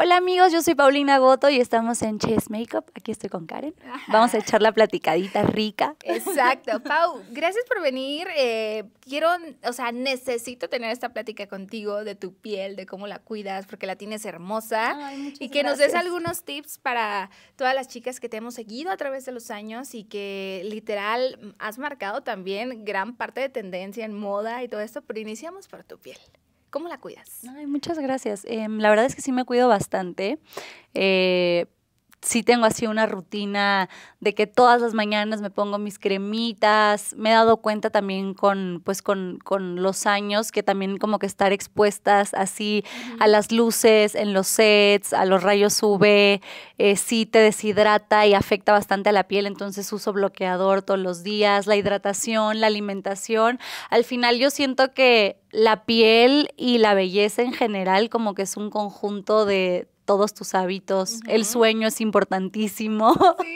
Hola amigos, yo soy Paulina Goto y estamos en Chess Makeup. Aquí estoy con Karen. Vamos a echar la platicadita rica. Exacto. Pau, gracias por venir. Eh, quiero, o sea, necesito tener esta plática contigo de tu piel, de cómo la cuidas, porque la tienes hermosa. y que nos des algunos tips para todas las chicas que te hemos seguido a través de los años y que literal has marcado también gran parte de tendencia en moda y todo esto, pero iniciamos por tu piel. ¿Cómo la cuidas? muchas gracias. Em, la verdad es que sí me cuido bastante. Eh, sí tengo así una rutina de que todas las mañanas me pongo mis cremitas. Me he dado cuenta también con, pues, con, los años que también como que estar expuestas así a las luces, en los sets, a los rayos UV, eh, sí te deshidrata y afecta bastante a la piel. Entonces uso bloqueador todos los días, la hidratación, la alimentación. Al final yo siento que la piel y la belleza en general como que es un conjunto de todos tus hábitos. El sueño es importantísimo.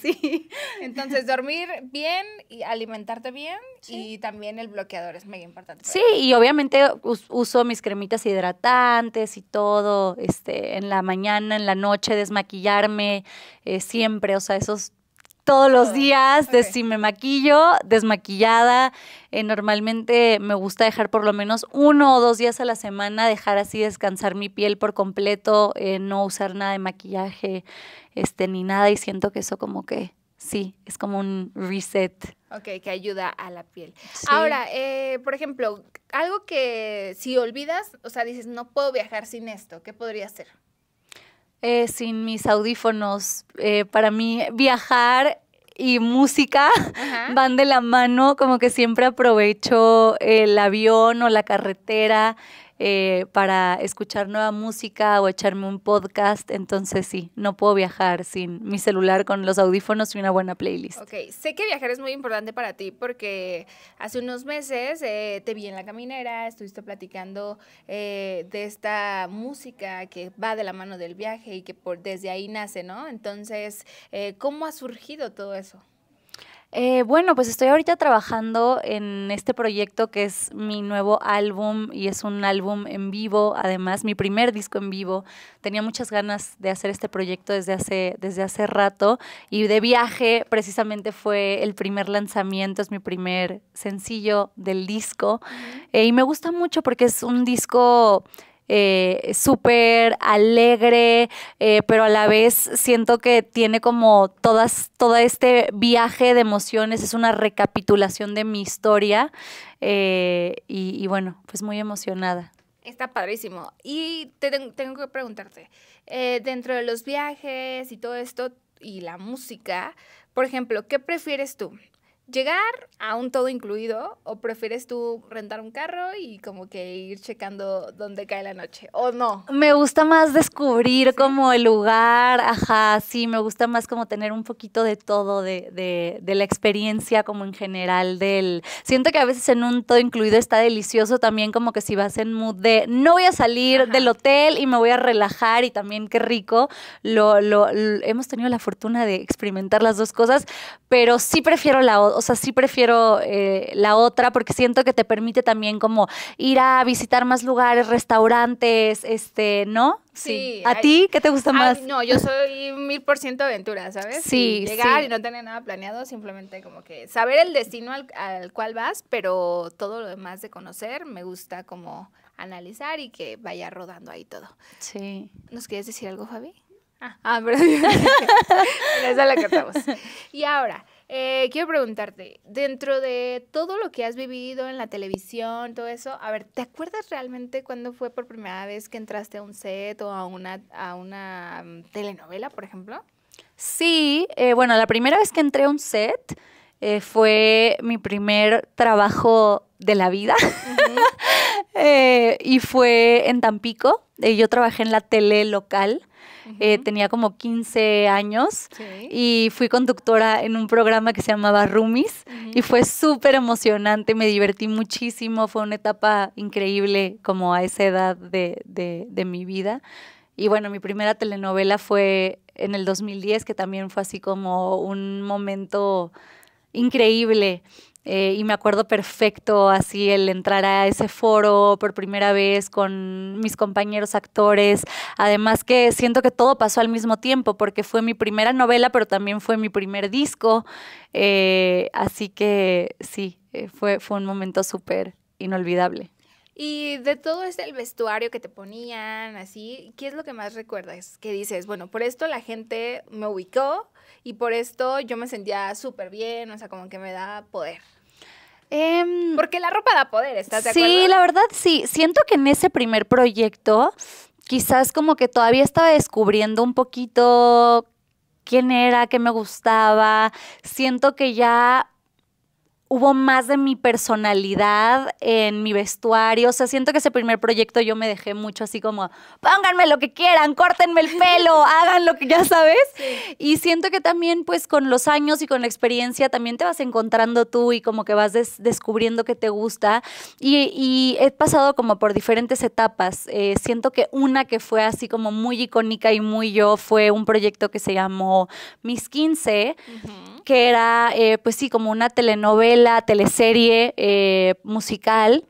Sí. sí. Entonces, dormir bien y alimentarte bien y también el bloqueador es mega importante. Sí, y obviamente uso mis cremitas hidratantes y todo, este, en la mañana, en la noche, desmaquillarme eh, siempre, o sea, esos todos los ah, días, de si me maquillo, desmaquillada. Eh, normalmente me gusta dejar por lo menos uno o dos días a la semana, dejar así descansar mi piel por completo, eh, no usar nada de maquillaje, este, ni nada, y siento que eso como que sí, es como un reset. Ok, que ayuda a la piel. Ahora, eh, por ejemplo, algo que si olvidas, o sea, dices, no puedo viajar sin esto, ¿qué podría ser? Eh, sin mis audífonos. Eh, para mí viajar y música van de la mano, como que siempre aprovecho el avión o la carretera, eh, para escuchar nueva música o echarme un podcast. Entonces sí, no puedo viajar sin mi celular con los audífonos y una buena playlist. Ok, sé que viajar es muy importante para ti porque hace unos meses eh, te vi en la caminera, estuviste platicando eh, de esta música que va de la mano del viaje y que por, desde ahí nace, ¿no? Entonces, ¿cómo ha surgido todo eso? Eh, bueno, pues estoy ahorita trabajando en este proyecto que es mi nuevo álbum y es un álbum en vivo, además mi primer disco en vivo. Tenía muchas ganas de hacer este proyecto desde hace, desde hace rato y de viaje precisamente fue el primer lanzamiento, es mi primer sencillo del disco eh, y me gusta mucho porque es un disco eh, súper alegre, eh, pero a la vez siento que tiene como todas, todo este viaje de emociones, es una recapitulación de mi historia eh, y, bueno, pues muy emocionada. Está padrísimo. Y te tengo que preguntarte, eh, dentro de los viajes y todo esto y la música, por ejemplo, ¿qué prefieres tú? llegar a un todo incluido o prefieres tú rentar un carro y como que ir checando dónde cae la noche o no? Me gusta más descubrir como el lugar, ajá, sí, me gusta más como tener un poquito de todo, de, la experiencia como en general del... Siento que a veces en un todo incluido está delicioso también como que si vas en mood de no voy a salir del hotel y me voy a relajar y también qué rico, lo, lo, hemos tenido la fortuna de experimentar las dos cosas, pero sí prefiero la otra o sea, sí prefiero eh, la otra porque siento que te permite también como ir a visitar más lugares, restaurantes, este, ¿no? Sí. ¿A ti qué te gusta más? no, yo soy mil por ciento aventura, ¿sabes? Sí. llegar y no tener nada planeado, simplemente como que saber el destino al, cual vas, pero todo lo demás de conocer me gusta como analizar y que vaya rodando ahí todo. Sí. ¿Nos quieres decir algo, Fabi? Ah, ah pero, pero es que estamos. Y ahora, eh, quiero preguntarte, dentro de todo lo que has vivido en la televisión, todo eso, a ver, ¿te acuerdas realmente cuándo fue por primera vez que entraste a un set o a una, mm, telenovela, por ejemplo? Sí, eh, bueno, la primera vez que entré a un set eh, fue mi primer trabajo de la vida y fue en Tampico. yo trabajé en la tele local eh, tenía como 15 años y fui conductora en un programa que se llamaba Rumis y fue súper emocionante, me divertí muchísimo, fue una etapa increíble como a esa edad de mi vida. Y bueno, mi primera telenovela fue en el 2010, que también fue así como un momento increíble. Eh, y me acuerdo perfecto así el entrar a ese foro por primera vez con mis compañeros actores. Además que siento que todo pasó al mismo tiempo porque fue mi primera novela, pero también fue mi primer disco. Eh, así que sí, eh, fue, fue un momento súper inolvidable. Y de todo este el vestuario que te ponían, así, ¿qué es lo que más recuerdas? Que dices, bueno, por esto la gente me ubicó y por esto yo me sentía súper bien, o sea, como que me da poder. Em, Porque la ropa da poder, ¿estás de acuerdo? Sí, la verdad sí. Siento que en ese primer proyecto, quizás como que todavía estaba descubriendo un poquito quién era, qué me gustaba. Siento que ya hubo más de mi personalidad en mi vestuario. O sea, siento que ese primer proyecto yo me dejé mucho así como, pónganme lo que quieran, córtenme el pelo, hagan lo que ya sabes. Y siento que también pues con los años y con la experiencia también te vas encontrando tú y como que vas descubriendo que te gusta. Y, he pasado como por diferentes etapas. Eh, siento que una que fue así como muy icónica y muy yo fue un proyecto que se llamó Mis 15, que era eh, pues sí como una telenovela la teleserie eh, musical.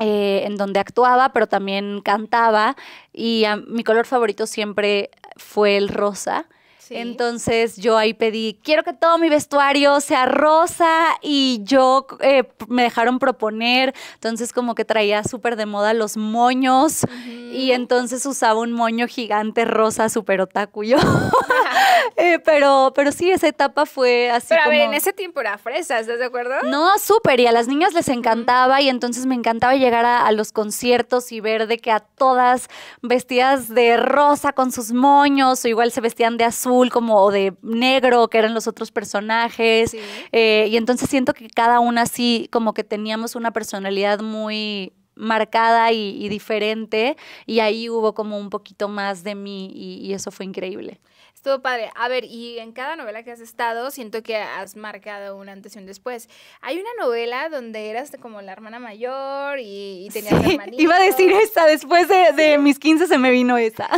Eh, en donde actuaba, pero también cantaba y mi color favorito siempre fue el rosa. Entonces yo ahí pedí, quiero que todo mi vestuario sea rosa y yo eh, me dejaron proponer, entonces como que traía súper de moda los moños y entonces usaba un moño gigante rosa súper otaku eh, pero, pero sí, esa etapa fue así. Pero a ver, en ese tiempo era fresas, ¿estás de acuerdo? No, súper, y a las niñas les encantaba y entonces me encantaba llegar a los conciertos y ver de que a todas vestidas de rosa con sus moños o igual se vestían de azul como o de negro que eran los otros personajes. Eh, y entonces siento que cada una sí, como que teníamos una personalidad muy marcada y, diferente y ahí hubo como un poquito más de mí y, eso fue increíble. Estuvo padre. A ver, y en cada novela que has estado, siento que has marcado un antes y un después. Hay una novela donde eras como la hermana mayor y, tenías tenías sí, Iba a decir esta, después de, mis 15 se me vino esta.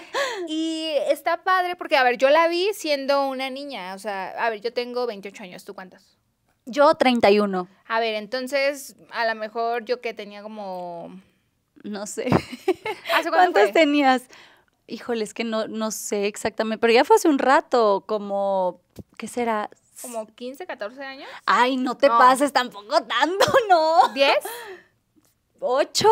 Y está padre porque, a ver, yo la vi siendo una niña. O sea, a ver, yo tengo 28 años, ¿tú cuántos? Yo 31. A ver, entonces, a lo mejor yo que tenía como... No sé. ¿Hace cuántos tenías? Híjole, es que no, no sé exactamente, pero ya fue hace un rato, como, ¿qué será? ¿Como 15, 14 años? Ay, no te pases tampoco tanto, ¿no? ¿10? ocho,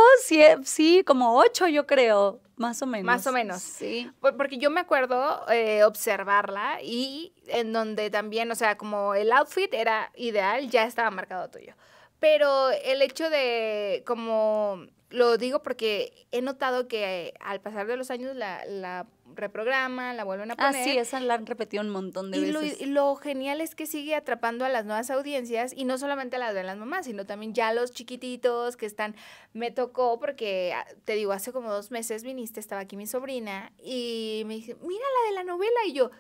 sí, como ocho yo creo, más o menos. Más o menos. Sí. Porque yo me acuerdo eh, observarla y en donde también, o sea, como el outfit era ideal, ya estaba marcado tuyo. Pero el hecho de como lo digo porque he notado que eh, al pasar de los años la, la reprograman, la vuelven a ah, poner. Ah, sí, esa la han repetido un montón de veces. y lo genial es que sigue atrapando a las nuevas audiencias y no solamente a las de las mamás, sino también ya los chiquititos que están. Me tocó porque, ah, te digo, hace como dos meses viniste, estaba aquí mi sobrina y me dice, mira la de la novela. Y yo,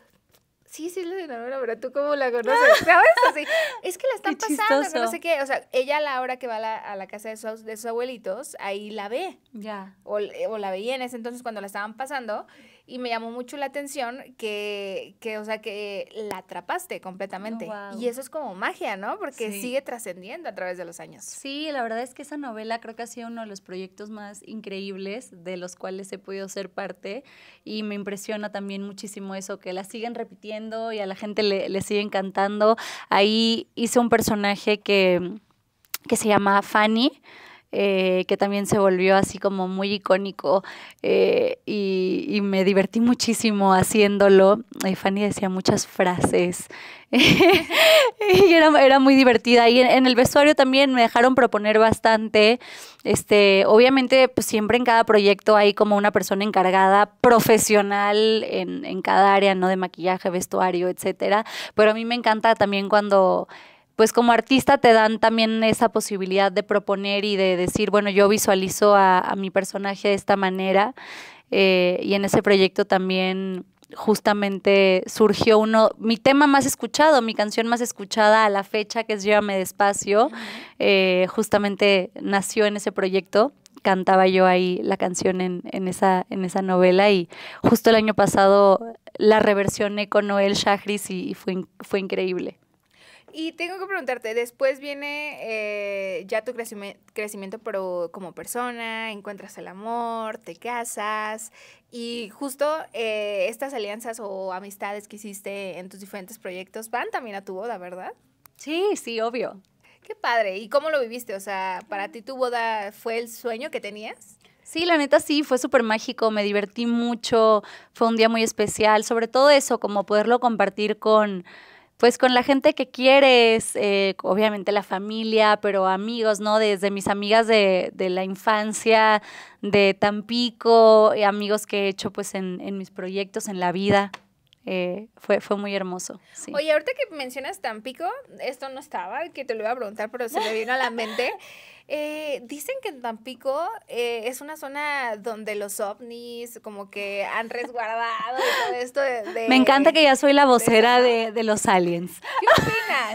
sí, sí es la de pero tú cómo la conoces, ¿sabes? Así, es que la están pasando, no sé qué. O sea, ella a la hora que va a la, casa de sus, de sus abuelitos, ahí la ve. Ya. O, eh, o, la veía en ese entonces cuando la estaban pasando y me llamó mucho la atención que, que o sea, que la atrapaste completamente. Y eso es como magia, ¿no? Porque sigue trascendiendo a través de los años. Sí, la verdad es que esa novela creo que ha sido uno de los proyectos más increíbles de los cuales he podido ser parte y me impresiona también muchísimo eso, que la siguen repitiendo y a la gente le, le sigue encantando. Ahí hice un personaje que, que se llama Fanny eh, que también se volvió así como muy icónico eh, y, me divertí muchísimo haciéndolo. Eh, Fanny decía muchas frases y era, muy divertida. Y en, el vestuario también me dejaron proponer bastante. Este, obviamente, pues, siempre en cada proyecto hay como una persona encargada profesional en, cada área, ¿no? De maquillaje, vestuario, etcétera. Pero a mí me encanta también cuando pues como artista te dan también esa posibilidad de proponer y de decir, bueno, yo visualizo a, mi personaje de esta manera eh, y en ese proyecto también justamente surgió uno, mi tema más escuchado, mi canción más escuchada a la fecha, que es Llévame despacio, eh, justamente nació en ese proyecto. Cantaba yo ahí la canción en, esa, en esa novela y justo el año pasado la reversioné con Noel Shahris y, y fue, fue increíble y tengo que preguntarte, después viene eh, ya tu crecimiento, pero como persona, encuentras el amor, te casas y justo eh, estas alianzas o amistades que hiciste en tus diferentes proyectos van también a tu boda, ¿verdad? Sí, sí, obvio. Qué padre. ¿Y cómo lo viviste? O sea, ¿para ti tu boda fue el sueño que tenías? Sí, la neta sí, fue súper mágico, me divertí mucho, fue un día muy especial, sobre todo eso, como poderlo compartir con pues con la gente que quieres, eh, obviamente la familia, pero amigos, ¿no? Desde mis amigas de, la infancia, de Tampico, eh, amigos que he hecho pues en, en mis proyectos, en la vida. Eh, fue, fue muy hermoso. Oye, ahorita que mencionas Tampico, esto no estaba, que te lo iba a preguntar, pero se me vino a la mente. Eh, dicen que Tampico eh, es una zona donde los ovnis como que han resguardado todo esto. De, me encanta que ya soy la vocera de, los aliens. ¿Qué opinas?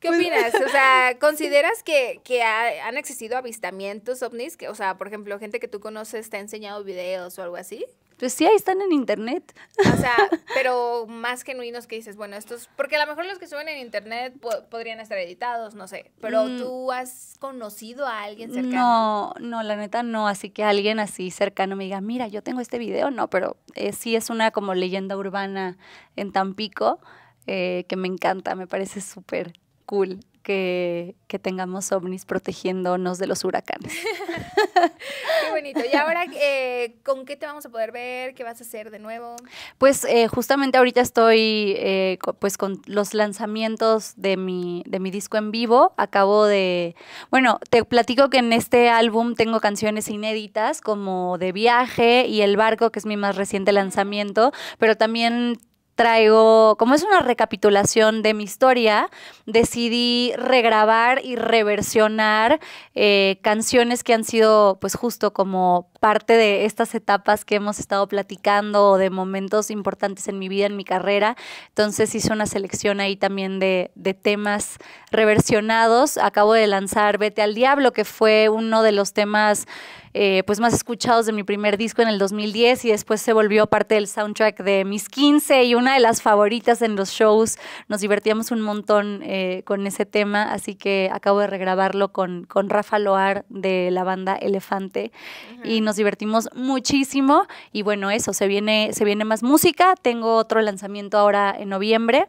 ¿Qué pues, opinas? O sea, ¿consideras que, han existido avistamientos ovnis? Que, o sea, por ejemplo, gente que tú conoces te ha enseñado videos o algo así. Pues sí, ahí están en internet. O sea, pero más genuinos que dices, bueno, estos, porque a lo mejor los que suben en internet podrían estar editados, no sé, pero mm. tú has conocido a alguien cercano. No, no, la neta no, así que alguien así cercano me diga, mira, yo tengo este video, no, pero eh, sí es una como leyenda urbana en Tampico eh, que me encanta, me parece súper cool que, tengamos ovnis protegiéndonos de los huracanes. qué bonito. Y ahora, eh, ¿con qué te vamos a poder ver? ¿Qué vas a hacer de nuevo? Pues eh, justamente ahorita estoy eh, pues con los lanzamientos de mi, de mi disco en vivo. Acabo de, bueno, te platico que en este álbum tengo canciones inéditas como De viaje y El barco, que es mi más reciente lanzamiento, pero también traigo, como es una recapitulación de mi historia, decidí regrabar y reversionar eh, canciones que han sido pues justo como parte de estas etapas que hemos estado platicando o de momentos importantes en mi vida, en mi carrera. Entonces hice una selección ahí también de, de temas reversionados. Acabo de lanzar Vete al Diablo, que fue uno de los temas eh, pues más escuchados de mi primer disco en el 2010 y después se volvió parte del soundtrack de mis 15 y una de las favoritas en los shows. Nos divertíamos un montón eh, con ese tema, así que acabo de regrabarlo con, Rafa Loar de la banda Elefante y nos divertimos muchísimo y bueno, eso, se viene, se viene más música. Tengo otro lanzamiento ahora en noviembre.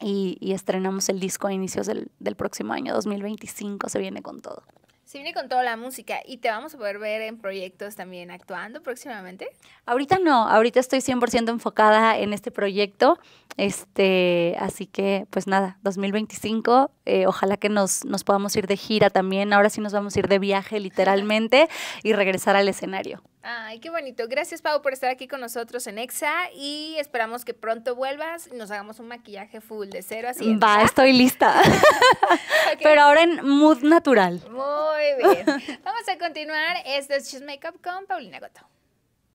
Y, estrenamos el disco a inicios del, del próximo año, 2025, se viene con todo. Se viene con toda la música y te vamos a poder ver en proyectos también actuando próximamente. Ahorita no, ahorita estoy 100% enfocada en este proyecto. Este, así que pues nada, 2025, eh, ojalá que nos podamos ir de gira también. Ahora sí nos vamos a ir de viaje literalmente y regresar al escenario. Ay, qué bonito. Gracias, Pau, por estar aquí con nosotros en EXA y esperamos que pronto vuelvas y nos hagamos un maquillaje full de cero así. Va, estoy lista. Pero ahora en mood natural. Muy bien. Vamos a continuar. Este es She's Makeup con Paulina Goto.